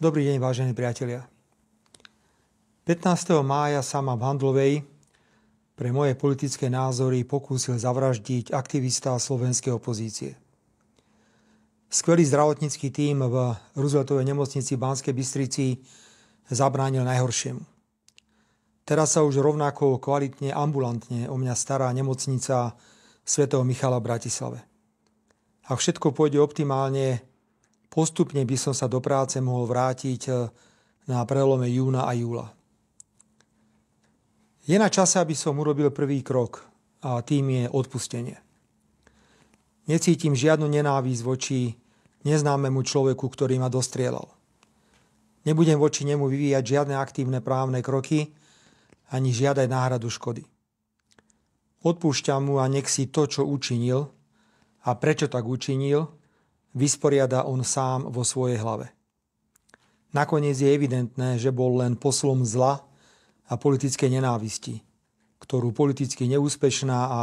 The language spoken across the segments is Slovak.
Dobrý deň, vážení priatelia. 15. mája sa ma v Handlovej pre moje politické názory pokúsil zavraždiť aktivista slovenskej opozície. Skvelý zdravotnícky tím v Rooseveltovej nemocnici v Banskej Bystrici zabránil najhoršiemu. Teraz sa už rovnako kvalitne, ambulantne o mňa stará nemocnica svätého Michala v Bratislave. Ak všetko pôjde optimálne, Postupne by som sa do práce mohol vrátiť e, na prelome júna a júla. Je na čase, aby som urobil prvý krok a tým je odpustenie. Necítim žiadnu nenávisť voči neznámemu človeku, ktorý ma dostrielal. Nebudem voči nemu vyvíjať žiadne aktívne právne kroky ani žiadať náhradu škody. Odpúšťam mu a nech si to, čo učinil a prečo tak učinil – vysporiada on sám vo svojej hlave. Nakoniec je evidentné, že bol len poslom zla a politickej nenávisti, ktorú politicky neúspešná a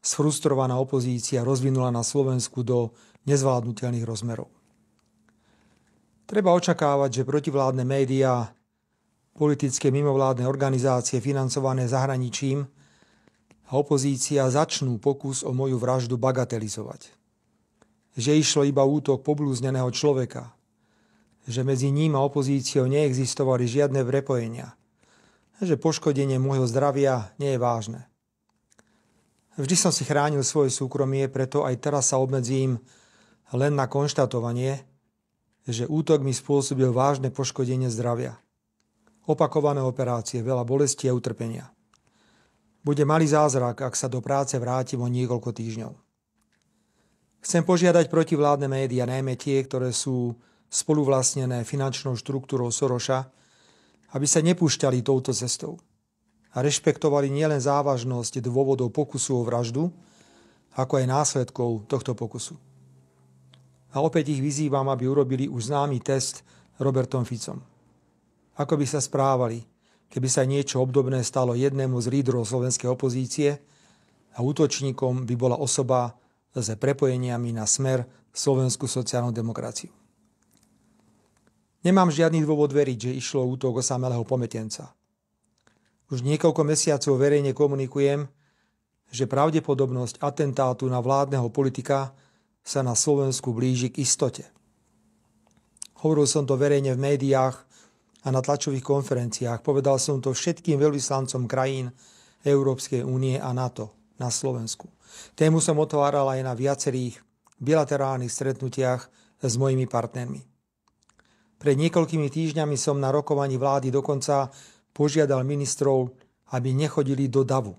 sfrustrovaná opozícia rozvinula na Slovensku do nezvládnutelných rozmerov. Treba očakávať, že protivládne médiá, politické mimovládne organizácie financované zahraničím a opozícia začnú pokus o moju vraždu bagatelizovať že išlo iba útok poblúzneného človeka, že medzi ním a opozíciou neexistovali žiadne prepojenia, že poškodenie môjho zdravia nie je vážne. Vždy som si chránil svoje súkromie, preto aj teraz sa obmedzím len na konštatovanie, že útok mi spôsobil vážne poškodenie zdravia. Opakované operácie, veľa bolesti a utrpenia. Bude malý zázrak, ak sa do práce vrátim o niekoľko týždňov. Chcem požiadať protivládne médiá, najmä tie, ktoré sú spoluvlastnené finančnou štruktúrou Soroša, aby sa nepúšťali touto cestou a rešpektovali nielen závažnosť dôvodov pokusu o vraždu, ako aj následkov tohto pokusu. A opäť ich vyzývam, aby urobili už známy test Robertom Ficom. Ako by sa správali, keby sa niečo obdobné stalo jednému z lídrov slovenskej opozície a útočníkom by bola osoba, zase prepojeniami na smer slovenskú sociálnu demokraciu. Nemám žiadny dôvod veriť, že išlo útok osamelého pometenca. Už niekoľko mesiacov verejne komunikujem, že pravdepodobnosť atentátu na vládneho politika sa na Slovensku blíži k istote. Hovoril som to verejne v médiách a na tlačových konferenciách. Povedal som to všetkým veľvyslancom krajín Európskej únie a NATO na Slovensku. Tému som otváral aj na viacerých bilaterálnych stretnutiach s mojimi partnermi. Pred niekoľkými týždňami som na rokovaní vlády dokonca požiadal ministrov, aby nechodili do davu.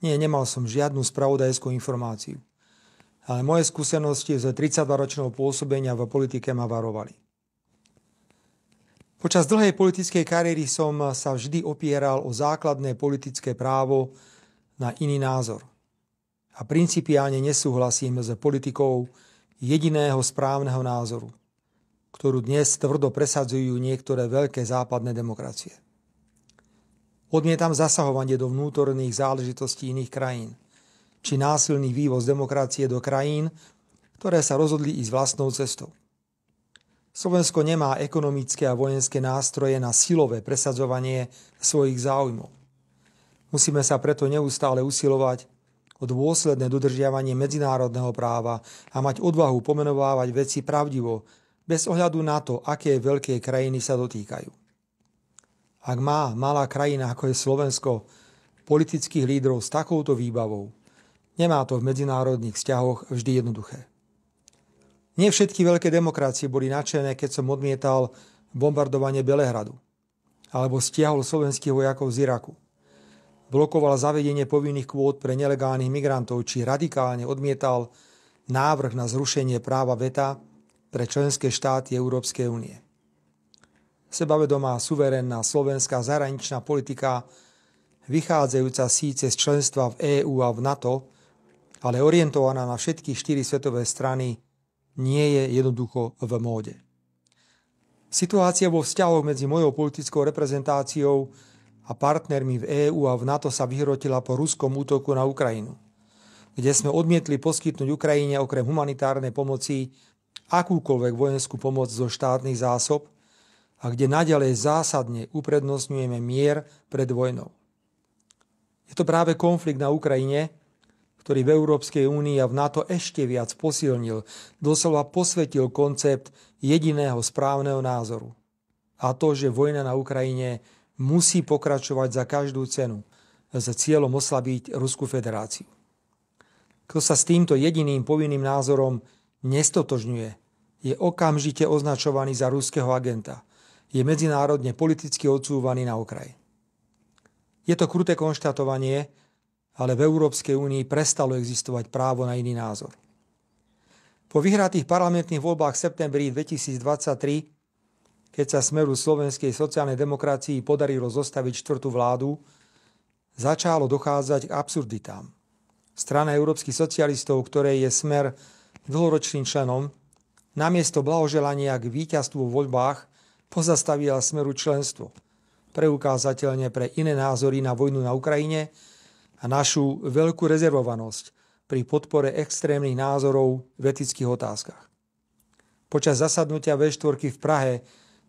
Nie, nemal som žiadnu spravodajskú informáciu. Ale moje skúsenosti z 32-ročného pôsobenia v politike ma varovali. Počas dlhej politickej kariéry som sa vždy opieral o základné politické právo na iný názor. A principiálne nesúhlasím s politikou jediného správneho názoru, ktorú dnes tvrdo presadzujú niektoré veľké západné demokracie. Odmietam zasahovanie do vnútorných záležitostí iných krajín, či násilný vývoz demokracie do krajín, ktoré sa rozhodli ísť vlastnou cestou. Slovensko nemá ekonomické a vojenské nástroje na silové presadzovanie svojich záujmov. Musíme sa preto neustále usilovať o dôsledné dodržiavanie medzinárodného práva a mať odvahu pomenovávať veci pravdivo, bez ohľadu na to, aké veľké krajiny sa dotýkajú. Ak má malá krajina, ako je Slovensko, politických lídrov s takouto výbavou, nemá to v medzinárodných vzťahoch vždy jednoduché. Nie všetky veľké demokracie boli nadšené, keď som odmietal bombardovanie Belehradu alebo stiahol slovenských vojakov z Iraku blokoval zavedenie povinných kvót pre nelegálnych migrantov, či radikálne odmietal návrh na zrušenie práva veta pre členské štáty Európskej únie. Sebavedomá, suverénna slovenská zahraničná politika, vychádzajúca síce z členstva v EÚ a v NATO, ale orientovaná na všetky štyri svetové strany, nie je jednoducho v móde. Situácia vo vzťahoch medzi mojou politickou reprezentáciou a partnermi v EÚ a v NATO sa vyhrotila po ruskom útoku na Ukrajinu, kde sme odmietli poskytnúť Ukrajine okrem humanitárnej pomoci akúkoľvek vojenskú pomoc zo štátnych zásob a kde naďalej zásadne uprednostňujeme mier pred vojnou. Je to práve konflikt na Ukrajine, ktorý v Európskej únii a v NATO ešte viac posilnil, doslova posvetil koncept jediného správneho názoru. A to, že vojna na Ukrajine musí pokračovať za každú cenu s cieľom oslabiť Ruskú federáciu. Kto sa s týmto jediným povinným názorom nestotožňuje, je okamžite označovaný za ruského agenta. Je medzinárodne politicky odsúvaný na okraj. Je to kruté konštatovanie, ale v Európskej únii prestalo existovať právo na iný názor. Po vyhratých parlamentných voľbách v septembri 2023 keď sa smeru slovenskej sociálnej demokracii podarilo zostaviť štvrtú vládu, začalo dochádzať k absurditám. Strana európskych socialistov, ktorej je smer dlhoročným členom, namiesto blahoželania k víťazstvu v voľbách pozastavila smeru členstvo, preukázateľne pre iné názory na vojnu na Ukrajine a našu veľkú rezervovanosť pri podpore extrémnych názorov v etických otázkach. Počas zasadnutia V4 v Prahe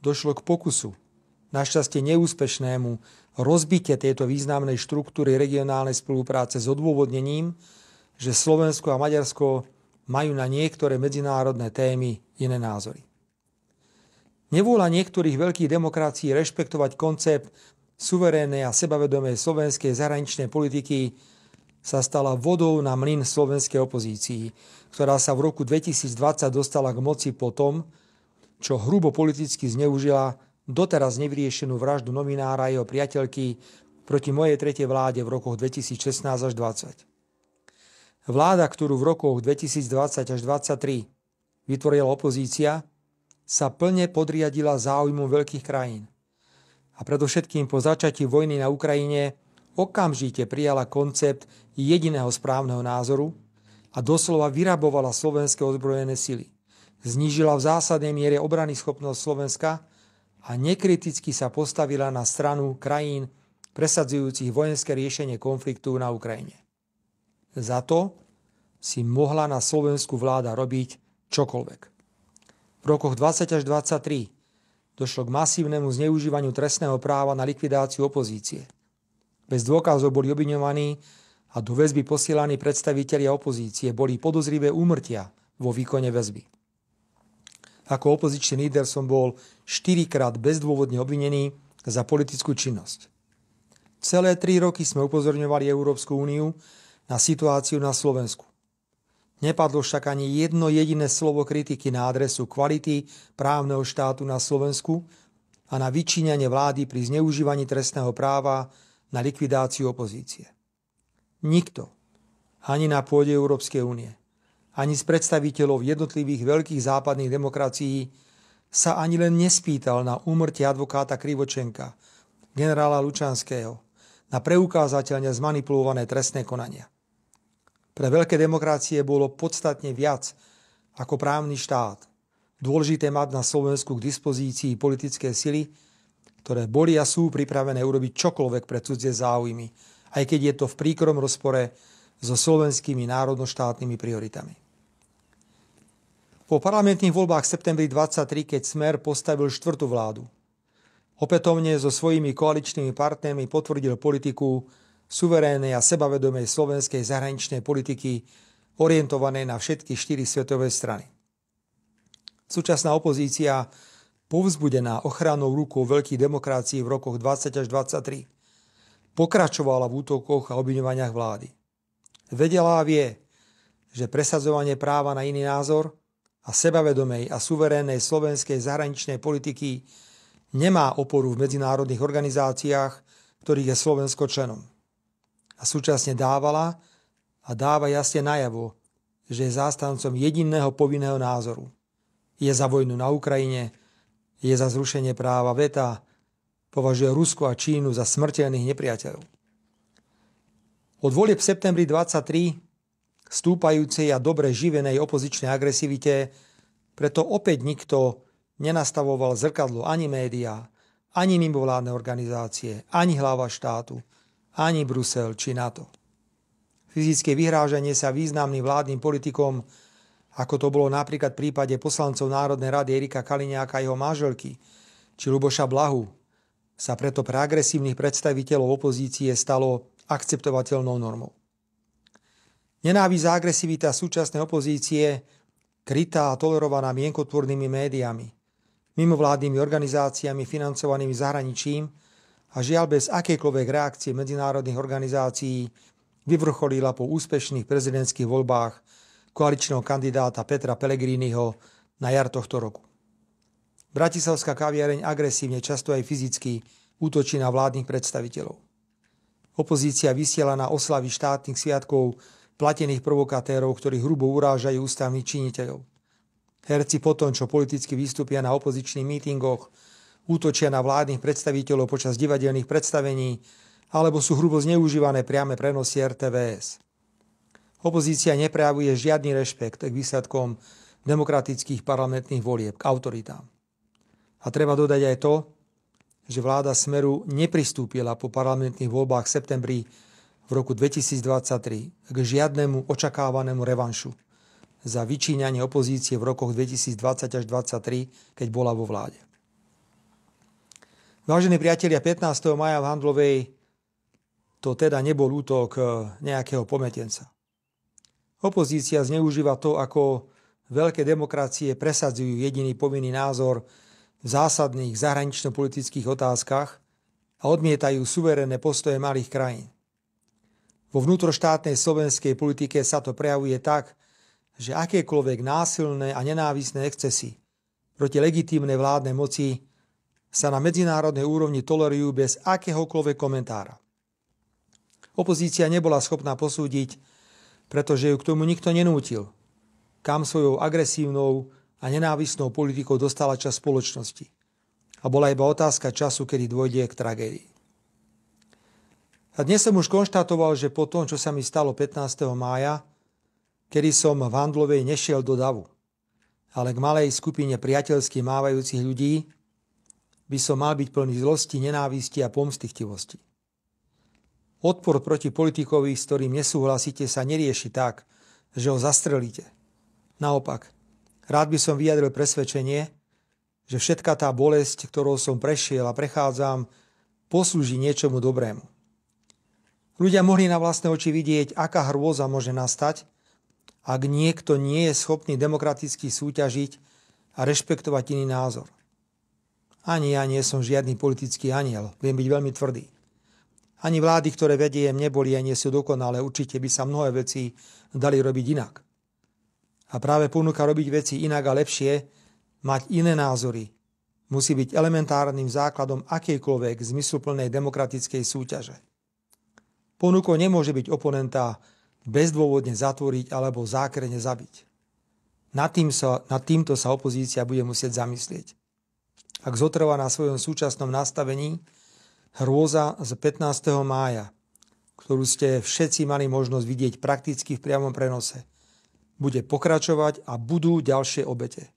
došlo k pokusu, našťastie neúspešnému, rozbite tejto významnej štruktúry regionálnej spolupráce s odôvodnením, že Slovensko a Maďarsko majú na niektoré medzinárodné témy iné názory. Nevôľa niektorých veľkých demokracií rešpektovať koncept suverénnej a sebavedomej slovenskej zahraničnej politiky sa stala vodou na mlyn slovenskej opozícii, ktorá sa v roku 2020 dostala k moci po tom, čo hrubo politicky zneužila doteraz nevyriešenú vraždu novinára a jeho priateľky proti mojej tretej vláde v rokoch 2016 až 2020. Vláda, ktorú v rokoch 2020 až 2023 vytvorila opozícia, sa plne podriadila záujmu veľkých krajín. A predovšetkým po začatí vojny na Ukrajine okamžite prijala koncept jediného správneho názoru a doslova vyrabovala slovenské ozbrojené sily znížila v zásadnej miere obrany schopnosť Slovenska a nekriticky sa postavila na stranu krajín presadzujúcich vojenské riešenie konfliktu na Ukrajine. Za to si mohla na Slovensku vláda robiť čokoľvek. V rokoch 20 až 23 došlo k masívnemu zneužívaniu trestného práva na likvidáciu opozície. Bez dôkazov boli obviňovaní a do väzby posielaní predstavitelia opozície boli podozrivé úmrtia vo výkone väzby. Ako opozičný líder som bol 4 krát bezdôvodne obvinený za politickú činnosť. Celé 3 roky sme upozorňovali Európsku úniu na situáciu na Slovensku. Nepadlo však ani jedno jediné slovo kritiky na adresu kvality právneho štátu na Slovensku a na vyčíňanie vlády pri zneužívaní trestného práva na likvidáciu opozície. Nikto, ani na pôde Európskej únie ani z predstaviteľov jednotlivých veľkých západných demokracií sa ani len nespýtal na úmrtie advokáta Krivočenka, generála Lučanského, na preukázateľne zmanipulované trestné konania. Pre veľké demokracie bolo podstatne viac ako právny štát. Dôležité mať na Slovensku k dispozícii politické sily, ktoré boli a sú pripravené urobiť čokoľvek pre cudzie záujmy, aj keď je to v príkrom rozpore so slovenskými národnoštátnymi prioritami. Po parlamentných voľbách v septembri 23, keď Smer postavil štvrtú vládu. Opätovne so svojimi koaličnými partnermi potvrdil politiku suverénnej a sebavedomej slovenskej zahraničnej politiky orientované na všetky štyri svetové strany. Súčasná opozícia povzbudená ochranou rukou veľkých demokracií v rokoch 20 až 23 pokračovala v útokoch a obviňovaniach vlády. Vedela a vie, že presadzovanie práva na iný názor – a sebavedomej a suverénnej slovenskej zahraničnej politiky nemá oporu v medzinárodných organizáciách, ktorých je Slovensko členom. A súčasne dávala a dáva jasne najavo, že je zástancom jediného povinného názoru. Je za vojnu na Ukrajine, je za zrušenie práva veta, považuje Rusko a Čínu za smrteľných nepriateľov. Od volieb v septembri 23 stúpajúcej a dobre živenej opozičnej agresivite, preto opäť nikto nenastavoval zrkadlo ani médiá, ani mimovládne organizácie, ani hlava štátu, ani Brusel či NATO. Fyzické vyhrážanie sa významným vládnym politikom, ako to bolo napríklad v prípade poslancov Národnej rady Erika Kaliňáka a jeho manželky, či Luboša Blahu, sa preto pre agresívnych predstaviteľov opozície stalo akceptovateľnou normou. Nenávisť a agresivita súčasnej opozície krytá a tolerovaná mienkotvornými médiami, mimovládnymi organizáciami financovanými zahraničím a žiaľ bez akékoľvek reakcie medzinárodných organizácií vyvrcholila po úspešných prezidentských voľbách koaličného kandidáta Petra Pellegriniho na jar tohto roku. Bratislavská kaviareň agresívne, často aj fyzicky, útočí na vládnych predstaviteľov. Opozícia vysiela na oslavy štátnych sviatkov platených provokatérov, ktorí hrubo urážajú ústavných činiteľov. Herci po tom, čo politicky vystúpia na opozičných mítingoch, útočia na vládnych predstaviteľov počas divadelných predstavení alebo sú hrubo zneužívané priame prenosy RTVS. Opozícia neprejavuje žiadny rešpekt k výsledkom demokratických parlamentných volieb, k autoritám. A treba dodať aj to, že vláda Smeru nepristúpila po parlamentných voľbách v septembri v roku 2023 k žiadnemu očakávanému revanšu za vyčíňanie opozície v rokoch 2020 až 2023, keď bola vo vláde. Vážení priatelia, 15. maja v Handlovej to teda nebol útok e, nejakého pometenca. Opozícia zneužíva to, ako veľké demokracie presadzujú jediný povinný názor v zásadných zahranično-politických otázkach a odmietajú suverénne postoje malých krajín. Vo vnútroštátnej slovenskej politike sa to prejavuje tak, že akékoľvek násilné a nenávisné excesy proti legitímnej vládnej moci sa na medzinárodnej úrovni tolerujú bez akéhokoľvek komentára. Opozícia nebola schopná posúdiť, pretože ju k tomu nikto nenútil, kam svojou agresívnou a nenávisnou politikou dostala čas spoločnosti. A bola iba otázka času, kedy dôjde k tragédii. A dnes som už konštatoval, že po tom, čo sa mi stalo 15. mája, kedy som v Andlovej nešiel do davu, ale k malej skupine priateľských mávajúcich ľudí, by som mal byť plný zlosti, nenávisti a pomstichtivosti. Odpor proti politikovi, s ktorým nesúhlasíte, sa nerieši tak, že ho zastrelíte. Naopak, rád by som vyjadril presvedčenie, že všetka tá bolesť, ktorou som prešiel a prechádzam, poslúži niečomu dobrému. Ľudia mohli na vlastné oči vidieť, aká hrôza môže nastať, ak niekto nie je schopný demokraticky súťažiť a rešpektovať iný názor. Ani ja nie som žiadny politický aniel, viem byť veľmi tvrdý. Ani vlády, ktoré vediem, neboli a nie sú dokonalé, určite by sa mnohé veci dali robiť inak. A práve ponuka robiť veci inak a lepšie, mať iné názory, musí byť elementárnym základom akejkoľvek zmysluplnej demokratickej súťaže ponuko nemôže byť oponenta bezdôvodne zatvoriť alebo zákrene zabiť. Nad, tým sa, nad týmto sa opozícia bude musieť zamyslieť. Ak zotrvá na svojom súčasnom nastavení, hrôza z 15. mája, ktorú ste všetci mali možnosť vidieť prakticky v priamom prenose, bude pokračovať a budú ďalšie obete.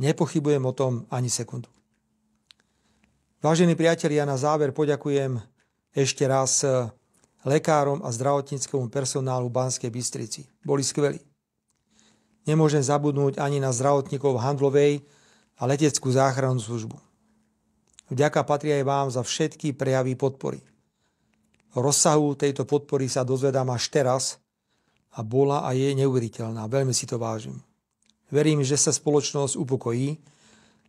Nepochybujem o tom ani sekundu. Vážení priatelia, ja na záver poďakujem ešte raz lekárom a zdravotníckému personálu v Banskej Bystrici. Boli skvelí. Nemôžem zabudnúť ani na zdravotníkov handlovej a leteckú záchrannú službu. Vďaka patria aj vám za všetky prejavy podpory. Rozsahu tejto podpory sa dozvedám až teraz a bola a je neuveriteľná. Veľmi si to vážim. Verím, že sa spoločnosť upokojí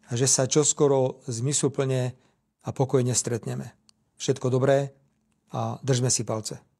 a že sa čoskoro zmysluplne a pokojne stretneme. Všetko dobré, a držme si palce.